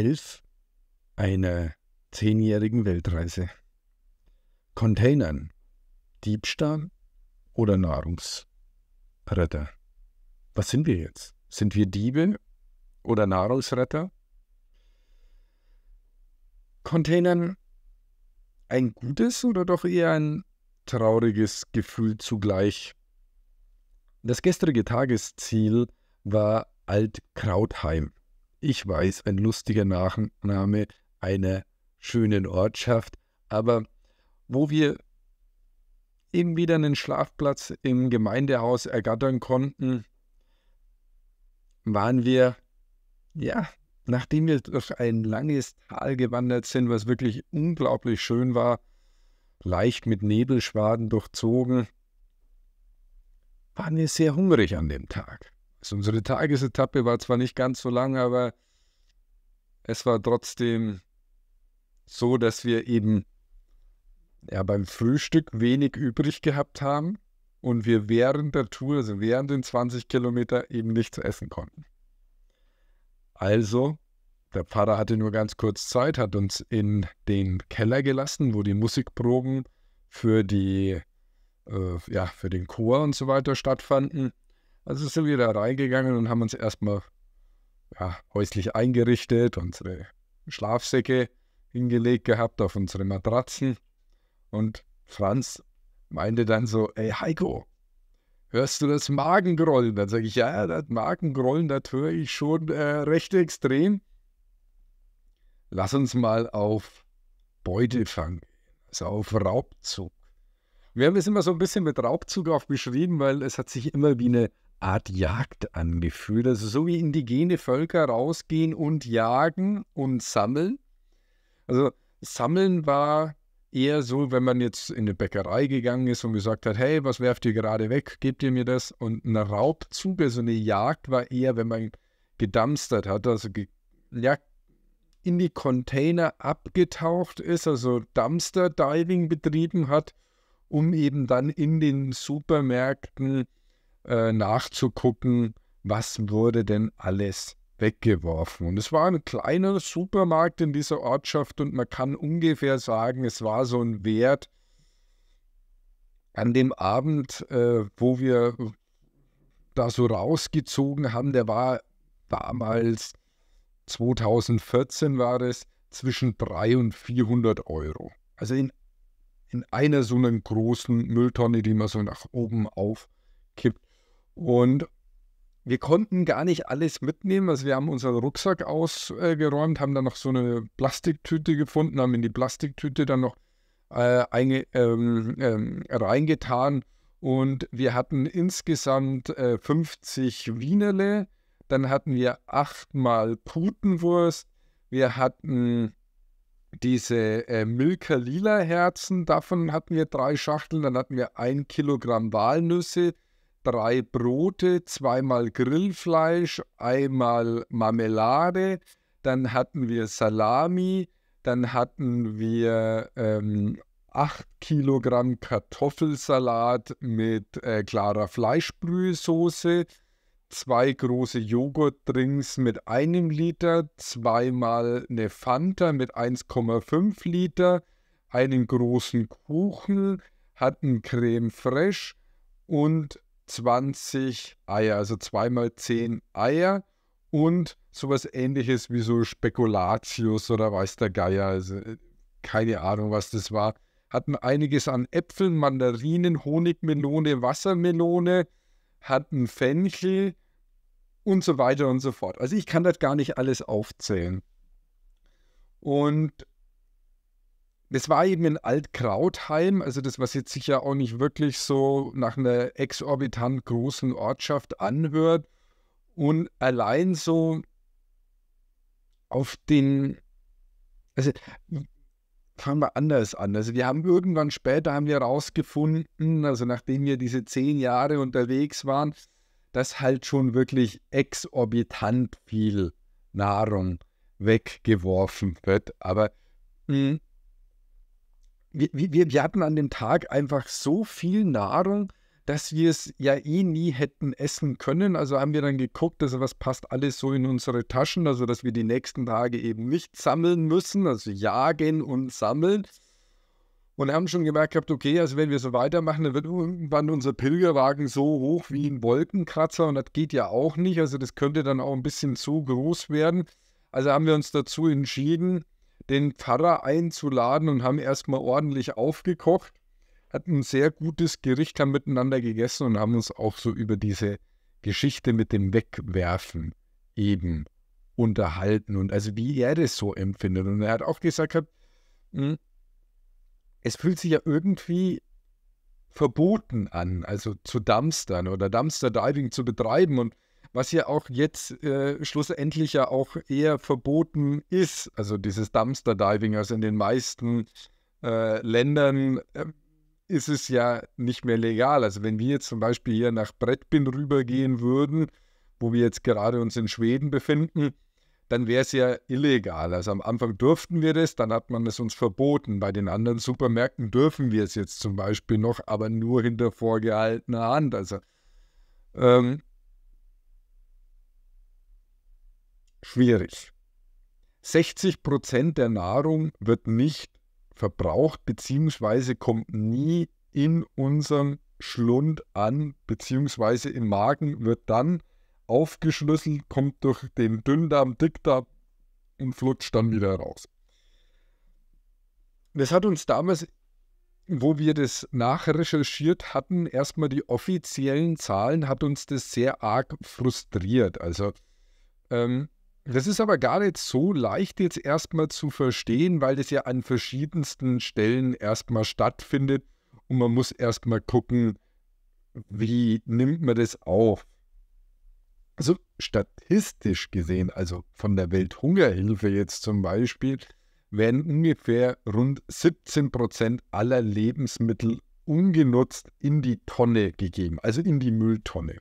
2011 einer zehnjährigen Weltreise. Containern, Diebstahl oder Nahrungsretter? Was sind wir jetzt? Sind wir Diebe oder Nahrungsretter? Containern ein gutes oder doch eher ein trauriges Gefühl zugleich. Das gestrige Tagesziel war Altkrautheim. Ich weiß, ein lustiger Nachname einer schönen Ortschaft, aber wo wir eben wieder einen Schlafplatz im Gemeindehaus ergattern konnten, waren wir, ja, nachdem wir durch ein langes Tal gewandert sind, was wirklich unglaublich schön war, leicht mit Nebelschwaden durchzogen, waren wir sehr hungrig an dem Tag. Also unsere Tagesetappe war zwar nicht ganz so lang, aber es war trotzdem so, dass wir eben ja, beim Frühstück wenig übrig gehabt haben und wir während der Tour, also während den 20 Kilometer, eben nichts essen konnten. Also, der Pfarrer hatte nur ganz kurz Zeit, hat uns in den Keller gelassen, wo die Musikproben für die, äh, ja, für den Chor und so weiter stattfanden. Also sind wir da reingegangen und haben uns erstmal ja, häuslich eingerichtet, unsere Schlafsäcke hingelegt gehabt auf unsere Matratzen. Und Franz meinte dann so, ey Heiko, hörst du das Magengrollen? Dann sage ich, ja, das Magengrollen, das höre ich schon äh, recht extrem. Lass uns mal auf Beutefang gehen, also auf Raubzug. Wir haben es immer so ein bisschen mit Raubzug aufgeschrieben, weil es hat sich immer wie eine Art Jagd angefühlt. Also so wie indigene Völker rausgehen und jagen und sammeln. Also sammeln war eher so, wenn man jetzt in eine Bäckerei gegangen ist und gesagt hat, hey, was werft ihr gerade weg? Gebt ihr mir das? Und ein Raubzug, also eine Jagd war eher, wenn man gedampstert hat, also ge ja, in die Container abgetaucht ist, also Dumpster-Diving betrieben hat, um eben dann in den Supermärkten äh, nachzugucken, was wurde denn alles weggeworfen. Und es war ein kleiner Supermarkt in dieser Ortschaft und man kann ungefähr sagen, es war so ein Wert an dem Abend, äh, wo wir da so rausgezogen haben, der war damals, 2014 war es, zwischen 300 und 400 Euro. Also in, in einer so einer großen Mülltonne, die man so nach oben aufkippt. Und wir konnten gar nicht alles mitnehmen. Also wir haben unseren Rucksack ausgeräumt, haben dann noch so eine Plastiktüte gefunden, haben in die Plastiktüte dann noch äh, einge, ähm, ähm, reingetan. Und wir hatten insgesamt äh, 50 Wienerle. Dann hatten wir achtmal Putenwurst. Wir hatten diese äh, Milka Lila Herzen. Davon hatten wir drei Schachteln. Dann hatten wir ein Kilogramm Walnüsse drei Brote, zweimal Grillfleisch, einmal Marmelade, dann hatten wir Salami, dann hatten wir ähm, 8 Kilogramm Kartoffelsalat mit äh, klarer Fleischbrühesoße, zwei große Joghurtdrinks mit einem Liter, zweimal eine Fanta mit 1,5 Liter, einen großen Kuchen, hatten Creme Fraiche und 20 Eier, also zweimal 10 Eier und sowas ähnliches wie so Spekulatius oder weiß der Geier, also äh, keine Ahnung, was das war. Hatten einiges an Äpfeln, Mandarinen, Honigmelone, Wassermelone, hatten Fenchel und so weiter und so fort. Also ich kann das gar nicht alles aufzählen. Und das war eben ein Altkrautheim, also das, was jetzt sich ja auch nicht wirklich so nach einer exorbitant großen Ortschaft anhört. Und allein so auf den, also fangen wir anders an. Also wir haben irgendwann später haben wir rausgefunden, also nachdem wir diese zehn Jahre unterwegs waren, dass halt schon wirklich exorbitant viel Nahrung weggeworfen wird. Aber mh, hm, wir, wir, wir hatten an dem Tag einfach so viel Nahrung, dass wir es ja eh nie hätten essen können. Also haben wir dann geguckt, also was passt alles so in unsere Taschen, also dass wir die nächsten Tage eben nicht sammeln müssen, also jagen und sammeln. Und haben schon gemerkt gehabt, okay, also wenn wir so weitermachen, dann wird irgendwann unser Pilgerwagen so hoch wie ein Wolkenkratzer und das geht ja auch nicht. Also das könnte dann auch ein bisschen zu groß werden. Also haben wir uns dazu entschieden, den Pfarrer einzuladen und haben erstmal ordentlich aufgekocht, hatten ein sehr gutes Gericht, haben miteinander gegessen und haben uns auch so über diese Geschichte mit dem Wegwerfen eben unterhalten und also wie er das so empfindet. Und er hat auch gesagt, hat, hm, es fühlt sich ja irgendwie verboten an, also zu Dumpstern oder Dumpster Diving zu betreiben und was ja auch jetzt äh, schlussendlich ja auch eher verboten ist. Also dieses Dumpster Diving, also in den meisten äh, Ländern äh, ist es ja nicht mehr legal. Also wenn wir jetzt zum Beispiel hier nach Brettbin rübergehen würden, wo wir jetzt gerade uns in Schweden befinden, dann wäre es ja illegal. Also am Anfang durften wir das, dann hat man es uns verboten. Bei den anderen Supermärkten dürfen wir es jetzt zum Beispiel noch, aber nur hinter vorgehaltener Hand. Also ähm, schwierig. 60 der Nahrung wird nicht verbraucht bzw. kommt nie in unserem Schlund an bzw. im Magen, wird dann aufgeschlüsselt, kommt durch den Dünndarm, Dickdarm und flutscht dann wieder raus. Das hat uns damals, wo wir das nachrecherchiert hatten, erstmal die offiziellen Zahlen, hat uns das sehr arg frustriert. Also ähm, das ist aber gar nicht so leicht jetzt erstmal zu verstehen, weil das ja an verschiedensten Stellen erstmal stattfindet und man muss erstmal gucken, wie nimmt man das auf. Also statistisch gesehen, also von der Welthungerhilfe jetzt zum Beispiel, werden ungefähr rund 17 Prozent aller Lebensmittel ungenutzt in die Tonne gegeben, also in die Mülltonne.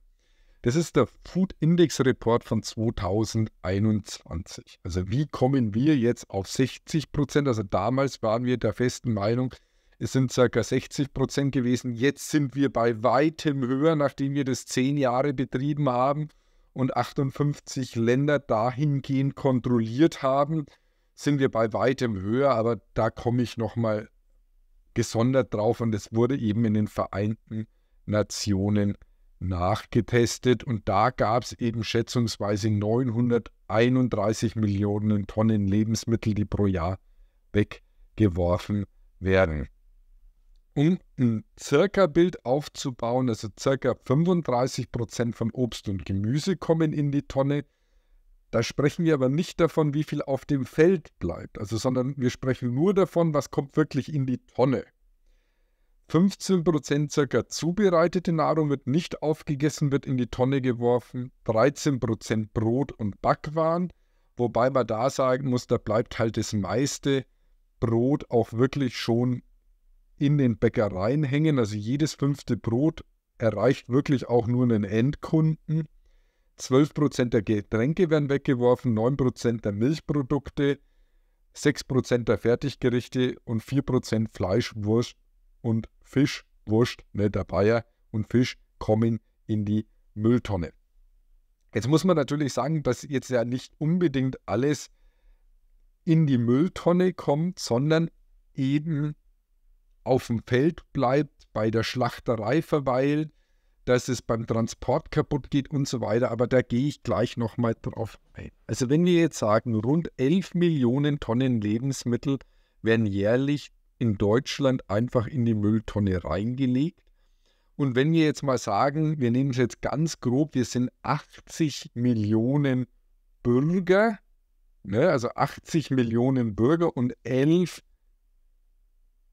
Das ist der Food Index Report von 2021. Also wie kommen wir jetzt auf 60 Prozent? Also damals waren wir der festen Meinung, es sind ca. 60 Prozent gewesen. Jetzt sind wir bei weitem höher, nachdem wir das zehn Jahre betrieben haben und 58 Länder dahingehend kontrolliert haben, sind wir bei weitem höher. Aber da komme ich nochmal gesondert drauf und es wurde eben in den Vereinten Nationen nachgetestet und da gab es eben schätzungsweise 931 Millionen Tonnen Lebensmittel, die pro Jahr weggeworfen werden. Um ein Circa-Bild aufzubauen, also circa 35 Prozent von Obst und Gemüse kommen in die Tonne. Da sprechen wir aber nicht davon, wie viel auf dem Feld bleibt, also sondern wir sprechen nur davon, was kommt wirklich in die Tonne. 15% circa zubereitete Nahrung wird nicht aufgegessen, wird in die Tonne geworfen. 13% Brot und Backwaren. Wobei man da sagen muss, da bleibt halt das meiste Brot auch wirklich schon in den Bäckereien hängen. Also jedes fünfte Brot erreicht wirklich auch nur einen Endkunden. 12% der Getränke werden weggeworfen, 9% der Milchprodukte, 6% der Fertiggerichte und 4% Fleisch, Wurst und Fisch, Wurst, nicht ne, der Bayer und Fisch kommen in die Mülltonne. Jetzt muss man natürlich sagen, dass jetzt ja nicht unbedingt alles in die Mülltonne kommt, sondern eben auf dem Feld bleibt, bei der Schlachterei verweilt, dass es beim Transport kaputt geht und so weiter, aber da gehe ich gleich nochmal drauf ein. Also wenn wir jetzt sagen, rund 11 Millionen Tonnen Lebensmittel werden jährlich in Deutschland einfach in die Mülltonne reingelegt. Und wenn wir jetzt mal sagen, wir nehmen es jetzt ganz grob, wir sind 80 Millionen Bürger, ne, also 80 Millionen Bürger und 11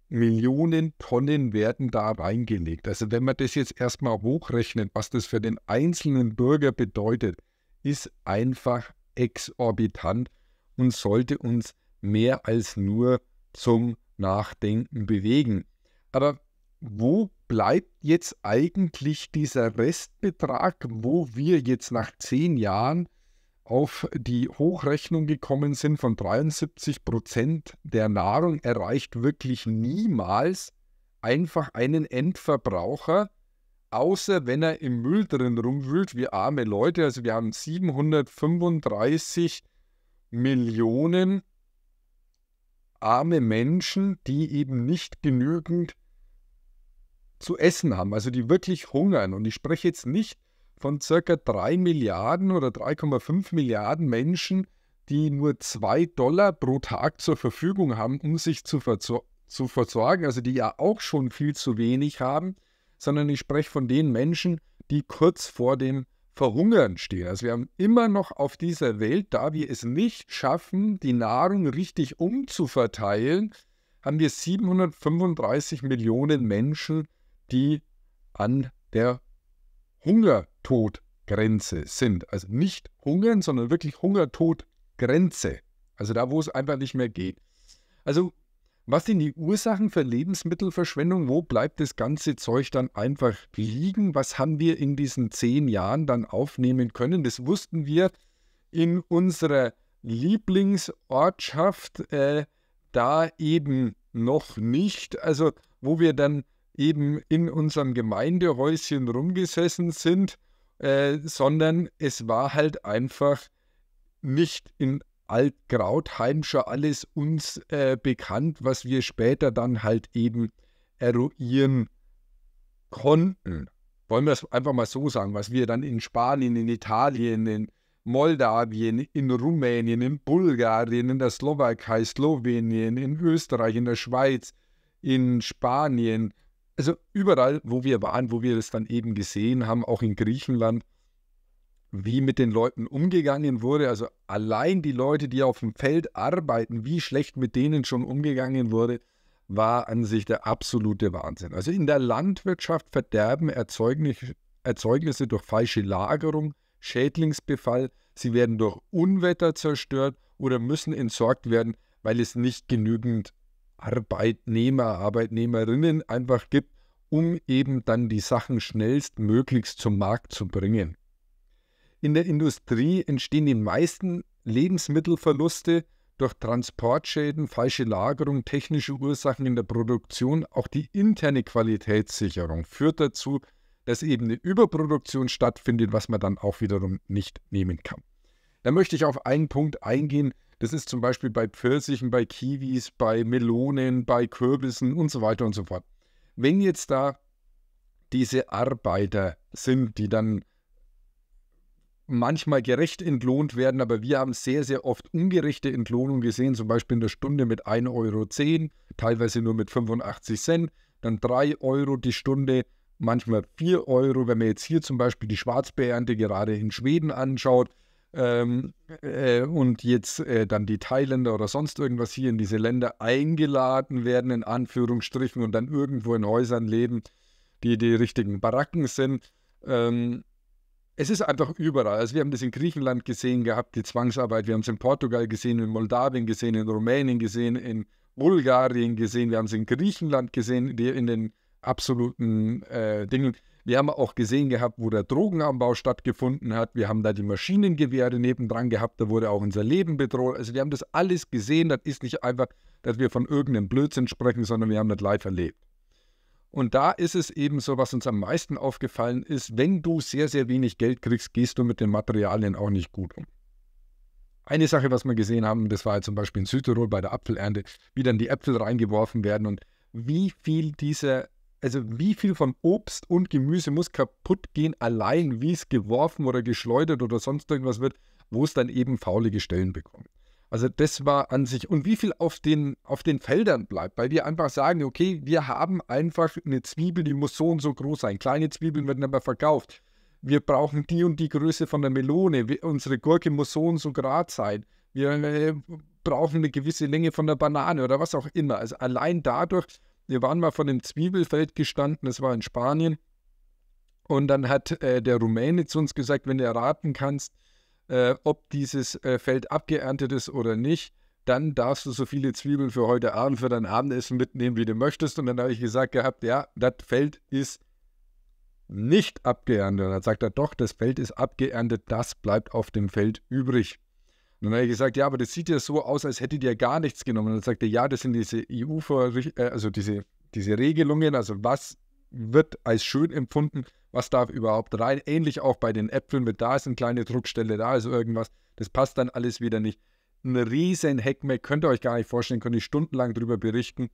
Millionen Tonnen werden da reingelegt. Also wenn man das jetzt erstmal hochrechnet, was das für den einzelnen Bürger bedeutet, ist einfach exorbitant und sollte uns mehr als nur zum Nachdenken bewegen. Aber wo bleibt jetzt eigentlich dieser Restbetrag, wo wir jetzt nach zehn Jahren auf die Hochrechnung gekommen sind von 73 Prozent der Nahrung, erreicht wirklich niemals einfach einen Endverbraucher, außer wenn er im Müll drin rumwühlt, wir arme Leute. Also wir haben 735 Millionen arme Menschen, die eben nicht genügend zu essen haben, also die wirklich hungern. Und ich spreche jetzt nicht von circa 3 Milliarden oder 3,5 Milliarden Menschen, die nur 2 Dollar pro Tag zur Verfügung haben, um sich zu, verzor zu versorgen, also die ja auch schon viel zu wenig haben, sondern ich spreche von den Menschen, die kurz vor dem Verhungern stehen. Also wir haben immer noch auf dieser Welt, da wir es nicht schaffen, die Nahrung richtig umzuverteilen, haben wir 735 Millionen Menschen, die an der Hungertodgrenze sind. Also nicht hungern, sondern wirklich Hungertodgrenze. Also da, wo es einfach nicht mehr geht. Also was sind die Ursachen für Lebensmittelverschwendung? Wo bleibt das ganze Zeug dann einfach liegen? Was haben wir in diesen zehn Jahren dann aufnehmen können? Das wussten wir in unserer Lieblingsortschaft äh, da eben noch nicht. Also wo wir dann eben in unserem Gemeindehäuschen rumgesessen sind, äh, sondern es war halt einfach nicht in altkrautheimischer alles uns äh, bekannt, was wir später dann halt eben eruieren konnten. Wollen wir es einfach mal so sagen, was wir dann in Spanien, in Italien, in Moldawien, in Rumänien, in Bulgarien, in der Slowakei, Slowenien, in Österreich, in der Schweiz, in Spanien, also überall, wo wir waren, wo wir das dann eben gesehen haben, auch in Griechenland, wie mit den Leuten umgegangen wurde. Also allein die Leute, die auf dem Feld arbeiten, wie schlecht mit denen schon umgegangen wurde, war an sich der absolute Wahnsinn. Also in der Landwirtschaft verderben Erzeugnisse durch falsche Lagerung, Schädlingsbefall, sie werden durch Unwetter zerstört oder müssen entsorgt werden, weil es nicht genügend Arbeitnehmer, Arbeitnehmerinnen einfach gibt, um eben dann die Sachen schnellstmöglichst zum Markt zu bringen. In der Industrie entstehen die meisten Lebensmittelverluste durch Transportschäden, falsche Lagerung, technische Ursachen in der Produktion. Auch die interne Qualitätssicherung führt dazu, dass eben eine Überproduktion stattfindet, was man dann auch wiederum nicht nehmen kann. Da möchte ich auf einen Punkt eingehen. Das ist zum Beispiel bei Pfirsichen, bei Kiwis, bei Melonen, bei Kürbissen und so weiter und so fort. Wenn jetzt da diese Arbeiter sind, die dann manchmal gerecht entlohnt werden, aber wir haben sehr, sehr oft ungerechte Entlohnung gesehen, zum Beispiel in der Stunde mit 1,10 Euro, teilweise nur mit 85 Cent, dann 3 Euro die Stunde, manchmal 4 Euro, wenn man jetzt hier zum Beispiel die Schwarzbeernte gerade in Schweden anschaut ähm, äh, und jetzt äh, dann die Thailänder oder sonst irgendwas hier in diese Länder eingeladen werden, in Anführungsstrichen, und dann irgendwo in Häusern leben, die die richtigen Baracken sind. Ähm, es ist einfach überall. Also wir haben das in Griechenland gesehen gehabt, die Zwangsarbeit. Wir haben es in Portugal gesehen, in Moldawien gesehen, in Rumänien gesehen, in Bulgarien gesehen. Wir haben es in Griechenland gesehen, in den absoluten äh, Dingen. Wir haben auch gesehen gehabt, wo der Drogenanbau stattgefunden hat. Wir haben da die Maschinengewehre nebendran gehabt. Da wurde auch unser Leben bedroht. Also wir haben das alles gesehen. Das ist nicht einfach, dass wir von irgendeinem Blödsinn sprechen, sondern wir haben das live erlebt. Und da ist es eben so, was uns am meisten aufgefallen ist, wenn du sehr, sehr wenig Geld kriegst, gehst du mit den Materialien auch nicht gut um. Eine Sache, was wir gesehen haben, das war ja zum Beispiel in Südtirol bei der Apfelernte, wie dann die Äpfel reingeworfen werden und wie viel dieser, also wie viel von Obst und Gemüse muss kaputt gehen, allein wie es geworfen oder geschleudert oder sonst irgendwas wird, wo es dann eben faulige Stellen bekommt. Also das war an sich. Und wie viel auf den, auf den Feldern bleibt, weil wir einfach sagen, okay, wir haben einfach eine Zwiebel, die muss so und so groß sein. Kleine Zwiebeln werden aber verkauft. Wir brauchen die und die Größe von der Melone. Wir, unsere Gurke muss so und so gerad sein. Wir äh, brauchen eine gewisse Länge von der Banane oder was auch immer. Also allein dadurch, wir waren mal von dem Zwiebelfeld gestanden, das war in Spanien. Und dann hat äh, der Rumäne zu uns gesagt, wenn du erraten kannst, äh, ob dieses äh, Feld abgeerntet ist oder nicht. Dann darfst du so viele Zwiebeln für heute Abend, für dein Abendessen mitnehmen, wie du möchtest. Und dann habe ich gesagt gehabt, ja, das Feld ist nicht abgeerntet. Und dann sagt er, doch, das Feld ist abgeerntet, das bleibt auf dem Feld übrig. Und dann habe ich gesagt, ja, aber das sieht ja so aus, als hättet ihr gar nichts genommen. Und dann sagte er, ja, das sind diese EU, äh, also diese, diese Regelungen, also was wird als schön empfunden, was darf überhaupt rein. Ähnlich auch bei den Äpfeln wird, da ist eine kleine Druckstelle, da ist irgendwas. Das passt dann alles wieder nicht. Ein riesen Heckmeck, könnt ihr euch gar nicht vorstellen, könnt ihr stundenlang darüber berichten.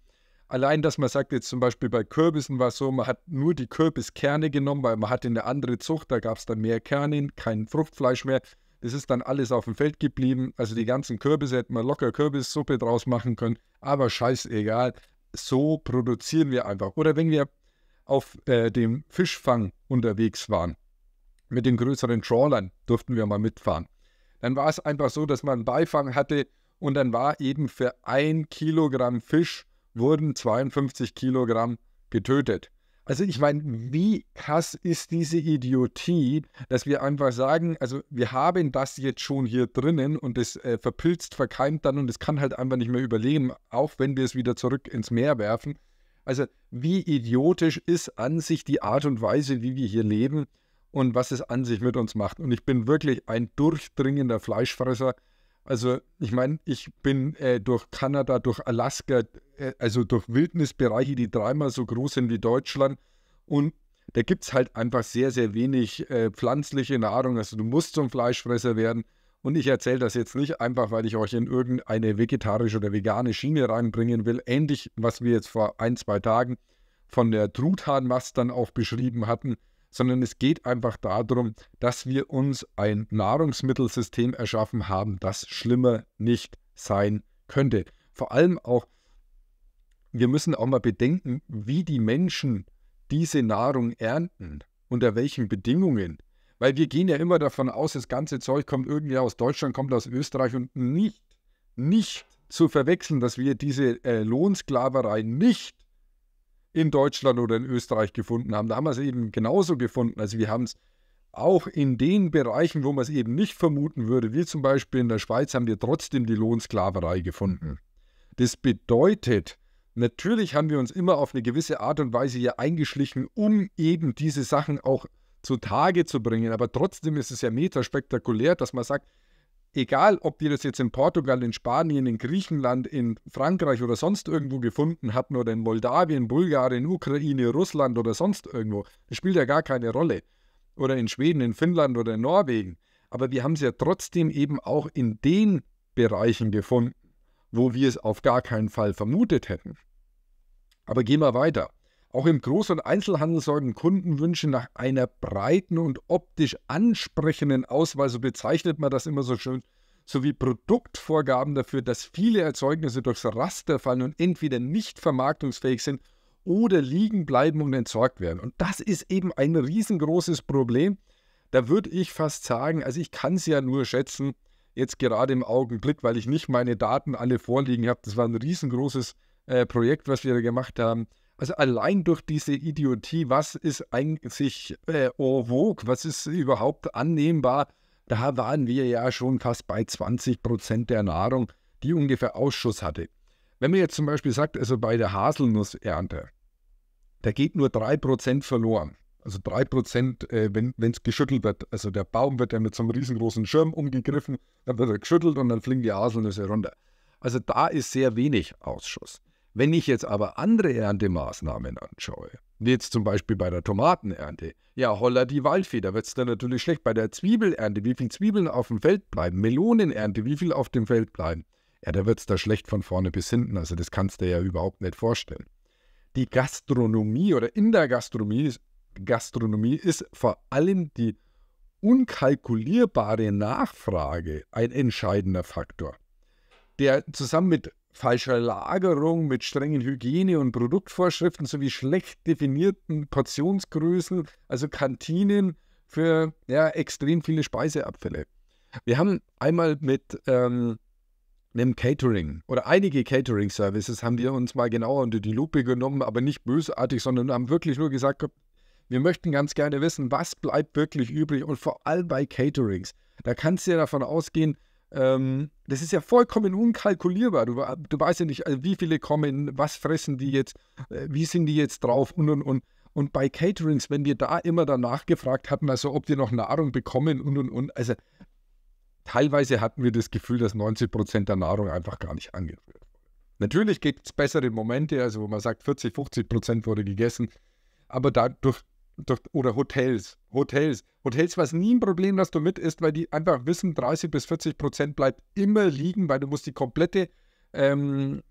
Allein, dass man sagt, jetzt zum Beispiel bei Kürbissen war es so, man hat nur die Kürbiskerne genommen, weil man hatte eine andere Zucht, da gab es dann mehr Kerne, kein Fruchtfleisch mehr. Das ist dann alles auf dem Feld geblieben. Also die ganzen Kürbisse hätten wir locker Kürbissuppe draus machen können, aber scheißegal. So produzieren wir einfach. Oder wenn wir auf äh, dem Fischfang unterwegs waren. Mit den größeren Trawlern durften wir mal mitfahren. Dann war es einfach so, dass man Beifang hatte und dann war eben für ein Kilogramm Fisch wurden 52 Kilogramm getötet. Also ich meine, wie krass ist diese Idiotie, dass wir einfach sagen, also wir haben das jetzt schon hier drinnen und es äh, verpilzt, verkeimt dann und es kann halt einfach nicht mehr überleben, auch wenn wir es wieder zurück ins Meer werfen. Also wie idiotisch ist an sich die Art und Weise, wie wir hier leben und was es an sich mit uns macht. Und ich bin wirklich ein durchdringender Fleischfresser. Also ich meine, ich bin äh, durch Kanada, durch Alaska, äh, also durch Wildnisbereiche, die dreimal so groß sind wie Deutschland. Und da gibt es halt einfach sehr, sehr wenig äh, pflanzliche Nahrung. Also du musst zum Fleischfresser werden. Und ich erzähle das jetzt nicht einfach, weil ich euch in irgendeine vegetarische oder vegane Schiene reinbringen will. Ähnlich, was wir jetzt vor ein, zwei Tagen von der Truthahnmast dann auch beschrieben hatten, sondern es geht einfach darum, dass wir uns ein Nahrungsmittelsystem erschaffen haben, das schlimmer nicht sein könnte. Vor allem auch, wir müssen auch mal bedenken, wie die Menschen diese Nahrung ernten, unter welchen Bedingungen. Weil wir gehen ja immer davon aus, das ganze Zeug kommt irgendwie aus Deutschland, kommt aus Österreich und nicht, nicht zu verwechseln, dass wir diese äh, Lohnsklaverei nicht in Deutschland oder in Österreich gefunden haben. Da haben wir es eben genauso gefunden. Also wir haben es auch in den Bereichen, wo man es eben nicht vermuten würde, wie zum Beispiel in der Schweiz, haben wir trotzdem die Lohnsklaverei gefunden. Das bedeutet, natürlich haben wir uns immer auf eine gewisse Art und Weise hier eingeschlichen, um eben diese Sachen auch zu zutage zu bringen. Aber trotzdem ist es ja metaspektakulär, dass man sagt, egal ob die das jetzt in Portugal, in Spanien, in Griechenland, in Frankreich oder sonst irgendwo gefunden hatten oder in Moldawien, Bulgarien, Ukraine, Russland oder sonst irgendwo, das spielt ja gar keine Rolle. Oder in Schweden, in Finnland oder in Norwegen. Aber wir haben es ja trotzdem eben auch in den Bereichen gefunden, wo wir es auf gar keinen Fall vermutet hätten. Aber gehen wir weiter. Auch im Groß- und Einzelhandel sorgen Kundenwünsche nach einer breiten und optisch ansprechenden Auswahl, so bezeichnet man das immer so schön, sowie Produktvorgaben dafür, dass viele Erzeugnisse durchs Raster fallen und entweder nicht vermarktungsfähig sind oder liegen bleiben und entsorgt werden. Und das ist eben ein riesengroßes Problem. Da würde ich fast sagen, also ich kann es ja nur schätzen, jetzt gerade im Augenblick, weil ich nicht meine Daten alle vorliegen habe. Das war ein riesengroßes äh, Projekt, was wir gemacht haben also allein durch diese Idiotie, was ist eigentlich äh, en vogue, was ist überhaupt annehmbar, da waren wir ja schon fast bei 20 Prozent der Nahrung, die ungefähr Ausschuss hatte. Wenn man jetzt zum Beispiel sagt, also bei der Haselnussernte, da geht nur 3 Prozent verloren. Also 3 Prozent, äh, wenn es geschüttelt wird. Also der Baum wird ja mit so einem riesengroßen Schirm umgegriffen, dann wird er geschüttelt und dann fliegen die Haselnüsse runter. Also da ist sehr wenig Ausschuss. Wenn ich jetzt aber andere Erntemaßnahmen anschaue, wie jetzt zum Beispiel bei der Tomatenernte, ja, holla die Waldfeder, wird es dann natürlich schlecht. Bei der Zwiebelernte, wie viele Zwiebeln auf dem Feld bleiben, Melonenernte, wie viel auf dem Feld bleiben, ja, da wird es da schlecht von vorne bis hinten. Also das kannst du dir ja überhaupt nicht vorstellen. Die Gastronomie oder in der Gastronomie ist, Gastronomie ist vor allem die unkalkulierbare Nachfrage ein entscheidender Faktor, der zusammen mit falscher Lagerung mit strengen Hygiene- und Produktvorschriften sowie schlecht definierten Portionsgrößen, also Kantinen für ja, extrem viele Speiseabfälle. Wir haben einmal mit ähm, einem Catering oder einige Catering-Services haben wir uns mal genauer unter die Lupe genommen, aber nicht bösartig, sondern haben wirklich nur gesagt, wir möchten ganz gerne wissen, was bleibt wirklich übrig und vor allem bei Caterings. Da kannst du ja davon ausgehen, ähm, das ist ja vollkommen unkalkulierbar. Du, du weißt ja nicht, äh, wie viele kommen, was fressen die jetzt, äh, wie sind die jetzt drauf und und und. Und bei Caterings, wenn wir da immer danach gefragt hatten, also ob die noch Nahrung bekommen und und und, also teilweise hatten wir das Gefühl, dass 90 Prozent der Nahrung einfach gar nicht angerührt wurde. Natürlich gibt es bessere Momente, also wo man sagt, 40, 50 Prozent wurde gegessen, aber dadurch durch, oder Hotels. Hotels. Hotels war es nie ein Problem, dass du mit isst, weil die einfach wissen, 30 bis 40 Prozent bleibt immer liegen, weil du musst die komplette ähm,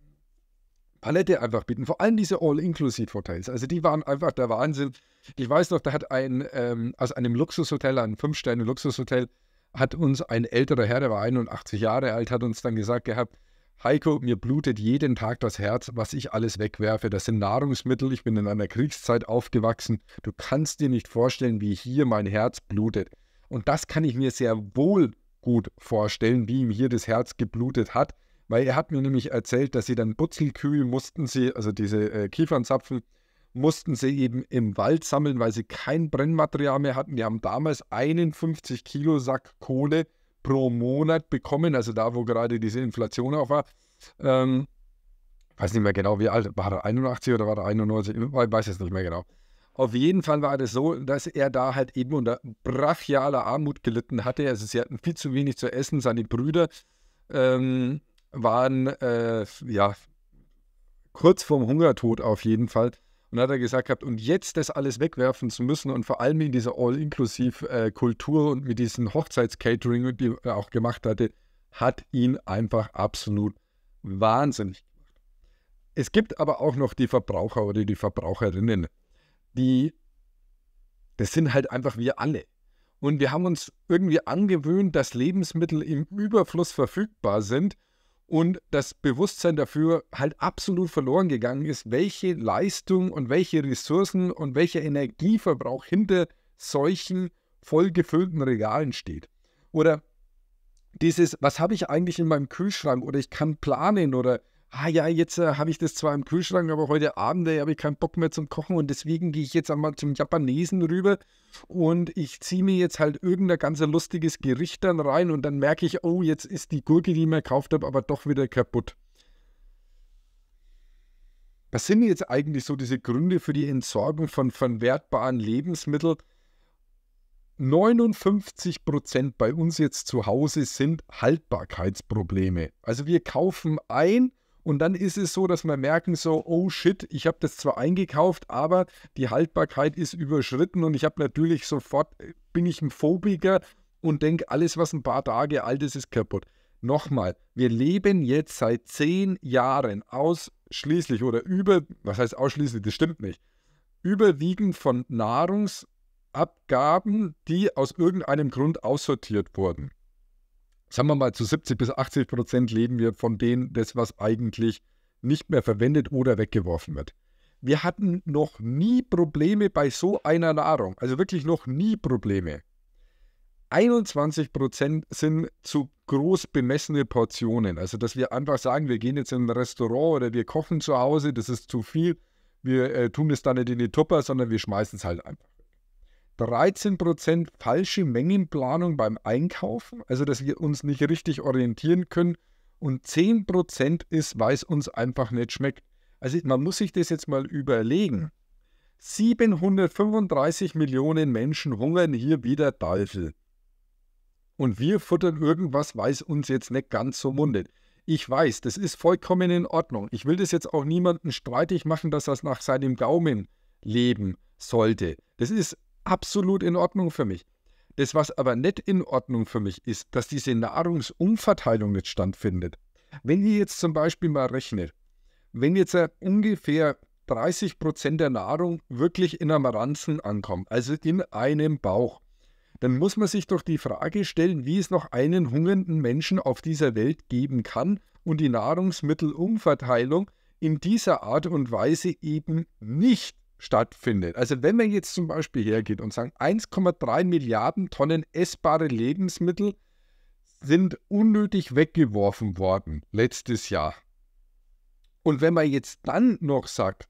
Palette einfach bieten. Vor allem diese All-Inclusive-Hotels. Also die waren einfach der Wahnsinn. Ich weiß noch, da hat ein ähm, aus einem Luxushotel, einem Fünf-Sterne-Luxushotel, hat uns ein älterer Herr, der war 81 Jahre alt, hat uns dann gesagt gehabt, Heiko, mir blutet jeden Tag das Herz, was ich alles wegwerfe. Das sind Nahrungsmittel, ich bin in einer Kriegszeit aufgewachsen. Du kannst dir nicht vorstellen, wie hier mein Herz blutet. Und das kann ich mir sehr wohl gut vorstellen, wie ihm hier das Herz geblutet hat, weil er hat mir nämlich erzählt, dass sie dann Butzelkühe mussten sie, also diese äh, Kiefernzapfen, mussten sie eben im Wald sammeln, weil sie kein Brennmaterial mehr hatten. Die haben damals einen 50 Kilo Sack Kohle pro Monat bekommen, also da, wo gerade diese Inflation auch war. Ähm, weiß nicht mehr genau, wie alt, war er 81 oder war er 91, ich weiß jetzt nicht mehr genau. Auf jeden Fall war das so, dass er da halt eben unter brachialer Armut gelitten hatte. Also sie hatten viel zu wenig zu essen, seine Brüder ähm, waren äh, ja kurz vorm Hungertod auf jeden Fall. Und hat er gesagt gehabt, und jetzt das alles wegwerfen zu müssen und vor allem in dieser All-Inklusiv-Kultur äh, und mit diesem Hochzeitscatering, die er auch gemacht hatte, hat ihn einfach absolut wahnsinnig gemacht. Es gibt aber auch noch die Verbraucher oder die Verbraucherinnen, die, das sind halt einfach wir alle. Und wir haben uns irgendwie angewöhnt, dass Lebensmittel im Überfluss verfügbar sind und das Bewusstsein dafür halt absolut verloren gegangen ist, welche Leistung und welche Ressourcen und welcher Energieverbrauch hinter solchen vollgefüllten Regalen steht. Oder dieses, was habe ich eigentlich in meinem Kühlschrank oder ich kann planen oder ah ja, jetzt äh, habe ich das zwar im Kühlschrank, aber heute Abend äh, habe ich keinen Bock mehr zum Kochen und deswegen gehe ich jetzt einmal zum Japanesen rüber und ich ziehe mir jetzt halt irgendein ganz lustiges Gericht dann rein und dann merke ich, oh, jetzt ist die Gurke, die ich mir gekauft habe, aber doch wieder kaputt. Was sind jetzt eigentlich so diese Gründe für die Entsorgung von verwertbaren Lebensmitteln? 59 Prozent bei uns jetzt zu Hause sind Haltbarkeitsprobleme. Also wir kaufen ein, und dann ist es so, dass wir merken so, oh shit, ich habe das zwar eingekauft, aber die Haltbarkeit ist überschritten und ich habe natürlich sofort, äh, bin ich ein Phobiker und denke, alles, was ein paar Tage alt ist, ist kaputt. Nochmal, wir leben jetzt seit zehn Jahren ausschließlich oder über, was heißt ausschließlich, das stimmt nicht, überwiegend von Nahrungsabgaben, die aus irgendeinem Grund aussortiert wurden sagen wir mal, zu 70 bis 80 Prozent leben wir von denen, das, was eigentlich nicht mehr verwendet oder weggeworfen wird. Wir hatten noch nie Probleme bei so einer Nahrung, also wirklich noch nie Probleme. 21 Prozent sind zu groß bemessene Portionen. Also, dass wir einfach sagen, wir gehen jetzt in ein Restaurant oder wir kochen zu Hause, das ist zu viel. Wir äh, tun es dann nicht in die Tupper, sondern wir schmeißen es halt einfach. 13% falsche Mengenplanung beim Einkaufen, also dass wir uns nicht richtig orientieren können. Und 10% ist, weil es uns einfach nicht schmeckt. Also man muss sich das jetzt mal überlegen. 735 Millionen Menschen hungern hier wieder Teufel. Und wir futtern irgendwas, weil es uns jetzt nicht ganz so mundet. Ich weiß, das ist vollkommen in Ordnung. Ich will das jetzt auch niemandem streitig machen, dass das nach seinem Gaumen leben sollte. Das ist absolut in Ordnung für mich. Das, was aber nicht in Ordnung für mich ist, dass diese Nahrungsumverteilung nicht stattfindet. Wenn ihr jetzt zum Beispiel mal rechnet, wenn jetzt äh, ungefähr 30 Prozent der Nahrung wirklich in einem Ranzen ankommt, also in einem Bauch, dann muss man sich doch die Frage stellen, wie es noch einen hungernden Menschen auf dieser Welt geben kann und die Nahrungsmittelumverteilung in dieser Art und Weise eben nicht stattfindet. Also wenn man jetzt zum Beispiel hergeht und sagt, 1,3 Milliarden Tonnen essbare Lebensmittel sind unnötig weggeworfen worden letztes Jahr. Und wenn man jetzt dann noch sagt,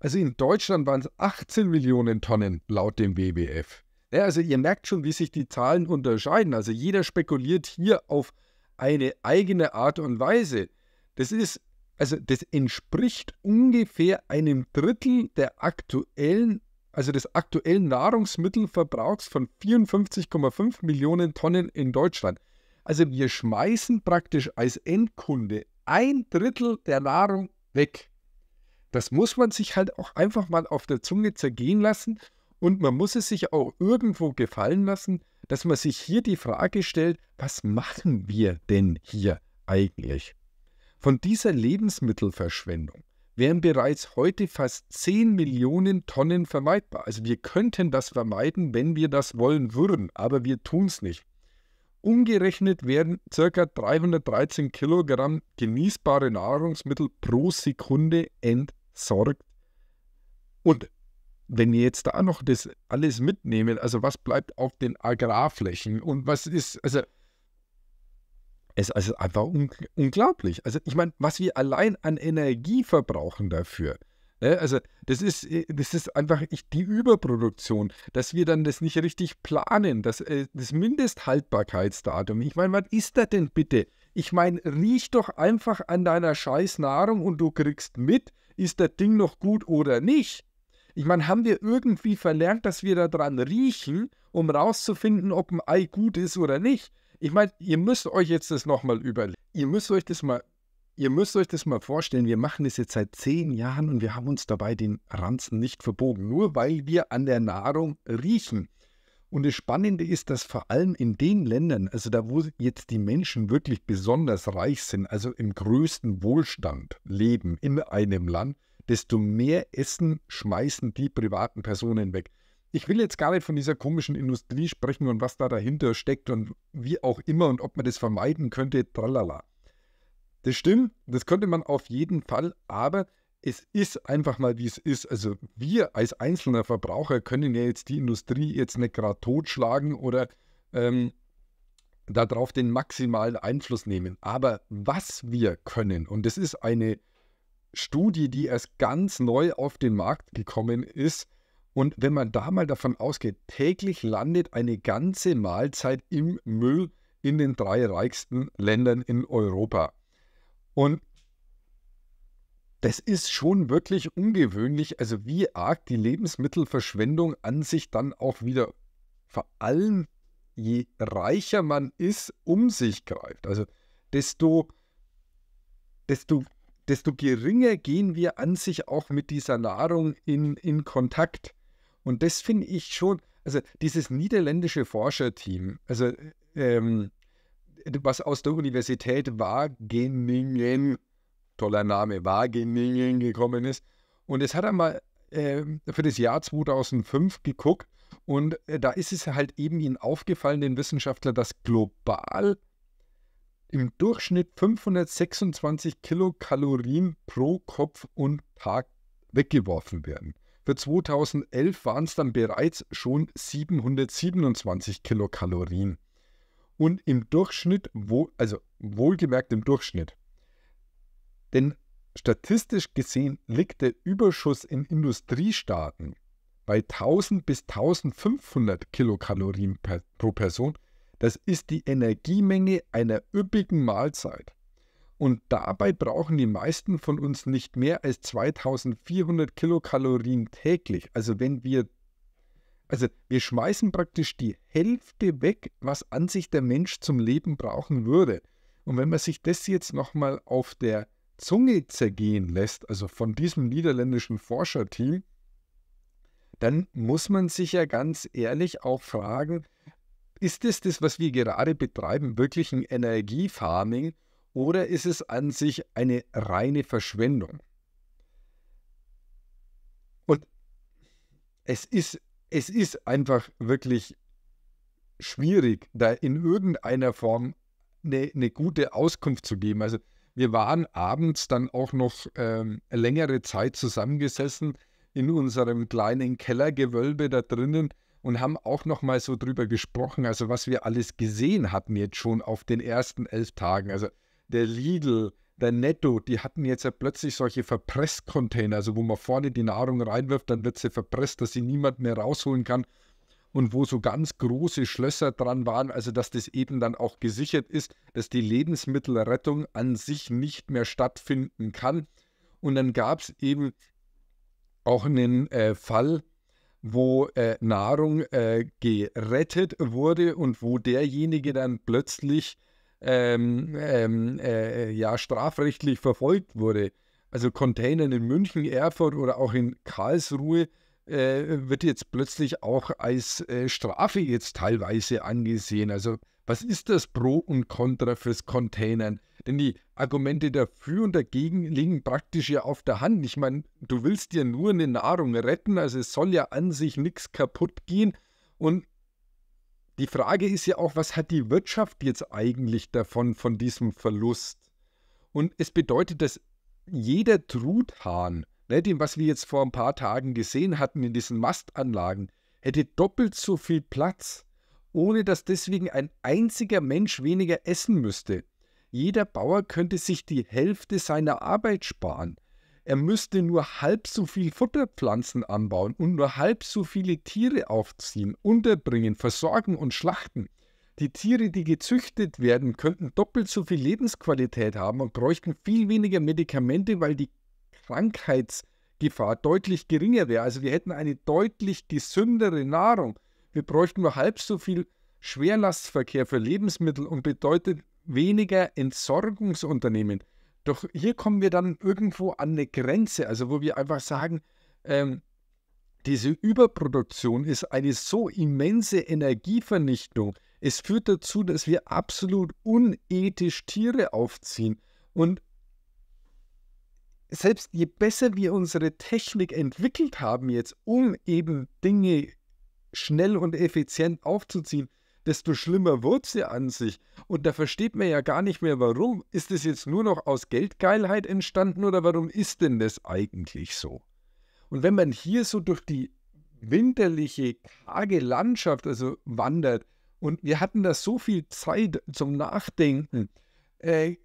also in Deutschland waren es 18 Millionen Tonnen laut dem WWF. Ja, also ihr merkt schon, wie sich die Zahlen unterscheiden. Also jeder spekuliert hier auf eine eigene Art und Weise. Das ist also das entspricht ungefähr einem Drittel der aktuellen, also des aktuellen Nahrungsmittelverbrauchs von 54,5 Millionen Tonnen in Deutschland. Also wir schmeißen praktisch als Endkunde ein Drittel der Nahrung weg. Das muss man sich halt auch einfach mal auf der Zunge zergehen lassen und man muss es sich auch irgendwo gefallen lassen, dass man sich hier die Frage stellt, was machen wir denn hier eigentlich? Von dieser Lebensmittelverschwendung wären bereits heute fast 10 Millionen Tonnen vermeidbar. Also wir könnten das vermeiden, wenn wir das wollen würden, aber wir tun es nicht. Umgerechnet werden ca. 313 Kilogramm genießbare Nahrungsmittel pro Sekunde entsorgt. Und wenn wir jetzt da noch das alles mitnehmen, also was bleibt auf den Agrarflächen und was ist, also es ist also einfach un unglaublich. Also ich meine, was wir allein an Energie verbrauchen dafür. Ne? Also das ist, äh, das ist einfach die Überproduktion, dass wir dann das nicht richtig planen, das, äh, das Mindesthaltbarkeitsdatum. Ich meine, was ist das denn bitte? Ich meine, riech doch einfach an deiner Scheißnahrung und du kriegst mit, ist das Ding noch gut oder nicht. Ich meine, haben wir irgendwie verlernt, dass wir daran riechen, um rauszufinden, ob ein Ei gut ist oder nicht? Ich meine, ihr müsst euch jetzt das nochmal überlegen. Ihr müsst euch das mal, ihr müsst euch das mal vorstellen, wir machen das jetzt seit zehn Jahren und wir haben uns dabei den Ranzen nicht verbogen, nur weil wir an der Nahrung riechen. Und das Spannende ist, dass vor allem in den Ländern, also da, wo jetzt die Menschen wirklich besonders reich sind, also im größten Wohlstand leben in einem Land, desto mehr Essen schmeißen die privaten Personen weg. Ich will jetzt gar nicht von dieser komischen Industrie sprechen und was da dahinter steckt und wie auch immer und ob man das vermeiden könnte, tralala. Das stimmt, das könnte man auf jeden Fall, aber es ist einfach mal, wie es ist. Also wir als einzelner Verbraucher können ja jetzt die Industrie jetzt nicht gerade totschlagen oder ähm, darauf den maximalen Einfluss nehmen. Aber was wir können, und das ist eine Studie, die erst ganz neu auf den Markt gekommen ist, und wenn man da mal davon ausgeht, täglich landet eine ganze Mahlzeit im Müll in den drei reichsten Ländern in Europa. Und das ist schon wirklich ungewöhnlich, also wie arg die Lebensmittelverschwendung an sich dann auch wieder vor allem je reicher man ist, um sich greift. Also desto, desto, desto geringer gehen wir an sich auch mit dieser Nahrung in, in Kontakt. Und das finde ich schon, also dieses niederländische Forscherteam, also ähm, was aus der Universität Wageningen, toller Name, Wageningen gekommen ist. Und es hat einmal äh, für das Jahr 2005 geguckt und äh, da ist es halt eben ihnen aufgefallen, den Wissenschaftlern, dass global im Durchschnitt 526 Kilokalorien pro Kopf und Tag weggeworfen werden. Für 2011 waren es dann bereits schon 727 Kilokalorien. Und im Durchschnitt, wo, also wohlgemerkt im Durchschnitt, denn statistisch gesehen liegt der Überschuss in Industriestaaten bei 1000 bis 1500 Kilokalorien per, pro Person. Das ist die Energiemenge einer üppigen Mahlzeit. Und dabei brauchen die meisten von uns nicht mehr als 2400 Kilokalorien täglich. Also wenn wir, also wir schmeißen praktisch die Hälfte weg, was an sich der Mensch zum Leben brauchen würde. Und wenn man sich das jetzt nochmal auf der Zunge zergehen lässt, also von diesem niederländischen Forscherteam, dann muss man sich ja ganz ehrlich auch fragen, ist es das, das, was wir gerade betreiben, wirklich ein Energiefarming? Oder ist es an sich eine reine Verschwendung? Und es ist, es ist einfach wirklich schwierig, da in irgendeiner Form eine, eine gute Auskunft zu geben. Also wir waren abends dann auch noch ähm, längere Zeit zusammengesessen in unserem kleinen Kellergewölbe da drinnen und haben auch noch mal so drüber gesprochen, also was wir alles gesehen hatten jetzt schon auf den ersten elf Tagen. Also der Lidl, der Netto, die hatten jetzt ja plötzlich solche Verpresscontainer, also wo man vorne die Nahrung reinwirft, dann wird sie verpresst, dass sie niemand mehr rausholen kann und wo so ganz große Schlösser dran waren, also dass das eben dann auch gesichert ist, dass die Lebensmittelrettung an sich nicht mehr stattfinden kann. Und dann gab es eben auch einen äh, Fall, wo äh, Nahrung äh, gerettet wurde und wo derjenige dann plötzlich ähm, ähm, äh, ja, strafrechtlich verfolgt wurde. Also Containern in München, Erfurt oder auch in Karlsruhe äh, wird jetzt plötzlich auch als äh, Strafe jetzt teilweise angesehen. Also was ist das Pro und Contra fürs Containern? Denn die Argumente dafür und dagegen liegen praktisch ja auf der Hand. Ich meine, du willst dir nur eine Nahrung retten, also es soll ja an sich nichts kaputt gehen. Und die Frage ist ja auch, was hat die Wirtschaft jetzt eigentlich davon, von diesem Verlust? Und es bedeutet, dass jeder Truthahn, ne, dem, was wir jetzt vor ein paar Tagen gesehen hatten in diesen Mastanlagen, hätte doppelt so viel Platz, ohne dass deswegen ein einziger Mensch weniger essen müsste. Jeder Bauer könnte sich die Hälfte seiner Arbeit sparen er müsste nur halb so viel Futterpflanzen anbauen und nur halb so viele Tiere aufziehen, unterbringen, versorgen und schlachten. Die Tiere, die gezüchtet werden, könnten doppelt so viel Lebensqualität haben und bräuchten viel weniger Medikamente, weil die Krankheitsgefahr deutlich geringer wäre. Also wir hätten eine deutlich gesündere Nahrung. Wir bräuchten nur halb so viel Schwerlastverkehr für Lebensmittel und bedeutet weniger Entsorgungsunternehmen. Doch hier kommen wir dann irgendwo an eine Grenze, also wo wir einfach sagen, ähm, diese Überproduktion ist eine so immense Energievernichtung. Es führt dazu, dass wir absolut unethisch Tiere aufziehen. Und selbst je besser wir unsere Technik entwickelt haben jetzt, um eben Dinge schnell und effizient aufzuziehen, desto schlimmer wird sie an sich. Und da versteht man ja gar nicht mehr, warum. Ist es jetzt nur noch aus Geldgeilheit entstanden oder warum ist denn das eigentlich so? Und wenn man hier so durch die winterliche, karge Landschaft also wandert, und wir hatten da so viel Zeit zum Nachdenken, äh,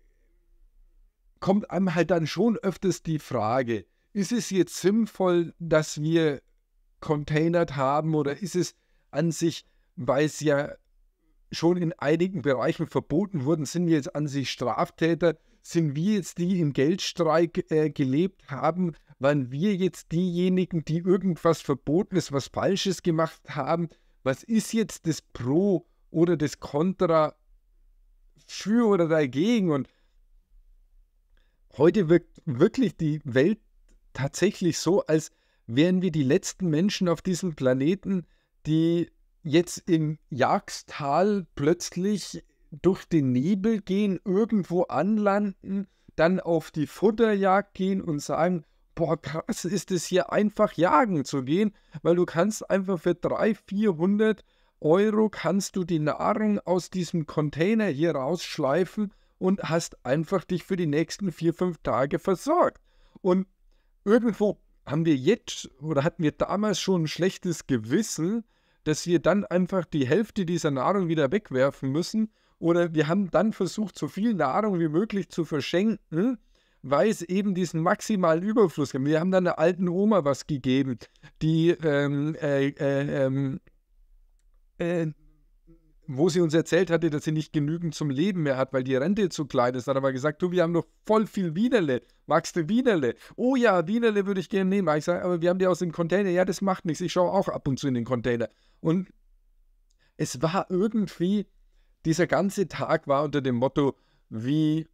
kommt einem halt dann schon öfters die Frage, ist es jetzt sinnvoll, dass wir containert haben oder ist es an sich, weil es ja schon in einigen Bereichen verboten wurden, sind wir jetzt an sich Straftäter, sind wir jetzt die, die im Geldstreik äh, gelebt haben, waren wir jetzt diejenigen, die irgendwas Verbotenes, was Falsches gemacht haben, was ist jetzt das Pro oder das Contra für oder dagegen und heute wirkt wirklich die Welt tatsächlich so, als wären wir die letzten Menschen auf diesem Planeten, die jetzt im Jagstal plötzlich durch den Nebel gehen, irgendwo anlanden, dann auf die Futterjagd gehen und sagen, boah, krass ist es hier einfach jagen zu gehen, weil du kannst einfach für 300, 400 Euro kannst du die Nahrung aus diesem Container hier rausschleifen und hast einfach dich für die nächsten vier, fünf Tage versorgt. Und irgendwo haben wir jetzt oder hatten wir damals schon ein schlechtes Gewissen, dass wir dann einfach die Hälfte dieser Nahrung wieder wegwerfen müssen. Oder wir haben dann versucht, so viel Nahrung wie möglich zu verschenken, weil es eben diesen maximalen Überfluss gibt. Wir haben dann der alten Oma was gegeben, die ähm, äh, äh, ähm, äh, wo sie uns erzählt hatte, dass sie nicht genügend zum Leben mehr hat, weil die Rente zu klein ist. Dann hat er aber gesagt, du, wir haben noch voll viel Wienerle. Magst du Wienerle? Oh ja, Wienerle würde ich gerne nehmen. Aber Ich sage, aber wir haben die aus dem Container. Ja, das macht nichts. Ich schaue auch ab und zu in den Container. Und es war irgendwie, dieser ganze Tag war unter dem Motto, wie,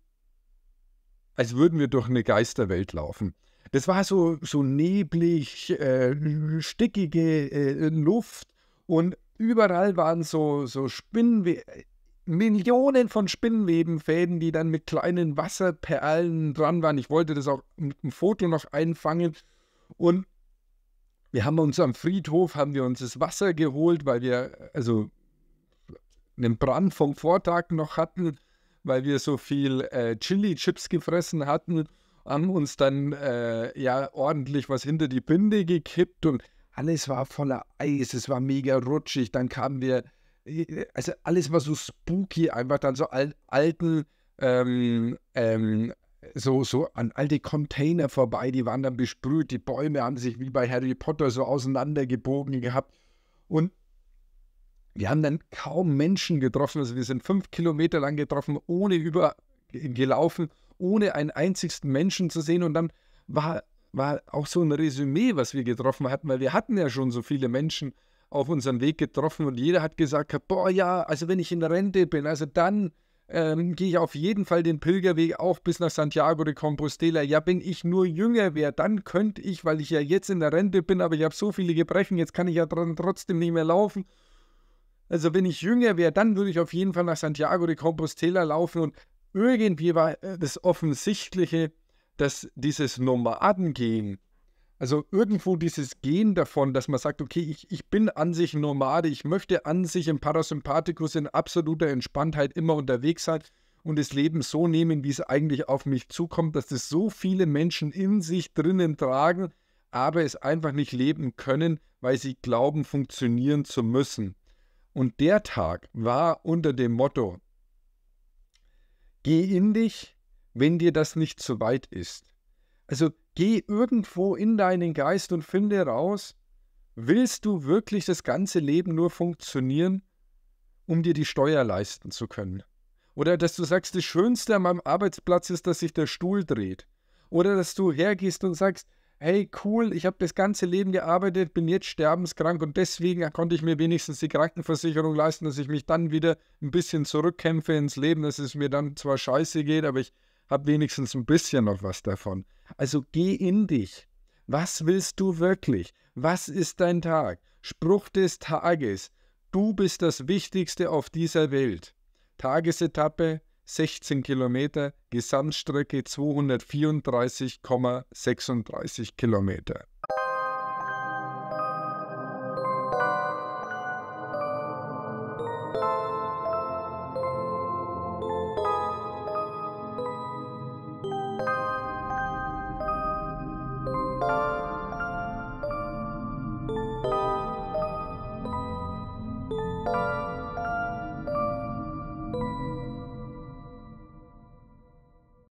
als würden wir durch eine Geisterwelt laufen. Das war so, so neblig, äh, stickige äh, Luft und Überall waren so, so Spinnenweben, Millionen von Spinnenwebenfäden, die dann mit kleinen Wasserperlen dran waren. Ich wollte das auch mit einem Foto noch einfangen. Und wir haben uns am Friedhof, haben wir uns das Wasser geholt, weil wir also einen Brand vom Vortag noch hatten, weil wir so viel äh, Chili-Chips gefressen hatten, haben uns dann äh, ja ordentlich was hinter die Binde gekippt und alles war voller Eis, es war mega rutschig. Dann kamen wir, äh, also alles war so spooky, einfach dann so al alten, ähm, ähm, so, so an alte Container vorbei, die waren dann besprüht, die Bäume haben sich wie bei Harry Potter so auseinandergebogen gehabt. Und wir haben dann kaum Menschen getroffen, also wir sind fünf Kilometer lang getroffen, ohne über gelaufen, ohne einen einzigsten Menschen zu sehen. Und dann war war auch so ein Resümee, was wir getroffen hatten, weil wir hatten ja schon so viele Menschen auf unseren Weg getroffen und jeder hat gesagt, boah ja, also wenn ich in Rente bin, also dann ähm, gehe ich auf jeden Fall den Pilgerweg auch bis nach Santiago de Compostela. Ja, wenn ich nur jünger wäre, dann könnte ich, weil ich ja jetzt in der Rente bin, aber ich habe so viele Gebrechen, jetzt kann ich ja trotzdem nicht mehr laufen. Also wenn ich jünger wäre, dann würde ich auf jeden Fall nach Santiago de Compostela laufen und irgendwie war äh, das Offensichtliche, dass dieses Nomadengehen, also irgendwo dieses Gehen davon, dass man sagt, okay, ich, ich bin an sich Nomade, ich möchte an sich im Parasympathikus in absoluter Entspanntheit immer unterwegs sein und das Leben so nehmen, wie es eigentlich auf mich zukommt, dass das so viele Menschen in sich drinnen tragen, aber es einfach nicht leben können, weil sie glauben, funktionieren zu müssen. Und der Tag war unter dem Motto, geh in dich, wenn dir das nicht zu weit ist. Also geh irgendwo in deinen Geist und finde raus, willst du wirklich das ganze Leben nur funktionieren, um dir die Steuer leisten zu können? Oder dass du sagst, das Schönste an meinem Arbeitsplatz ist, dass sich der Stuhl dreht. Oder dass du hergehst und sagst, hey cool, ich habe das ganze Leben gearbeitet, bin jetzt sterbenskrank und deswegen konnte ich mir wenigstens die Krankenversicherung leisten, dass ich mich dann wieder ein bisschen zurückkämpfe ins Leben, dass es mir dann zwar scheiße geht, aber ich hab wenigstens ein bisschen noch was davon. Also geh in dich. Was willst du wirklich? Was ist dein Tag? Spruch des Tages. Du bist das Wichtigste auf dieser Welt. Tagesetappe 16 Kilometer, Gesamtstrecke 234,36 Kilometer.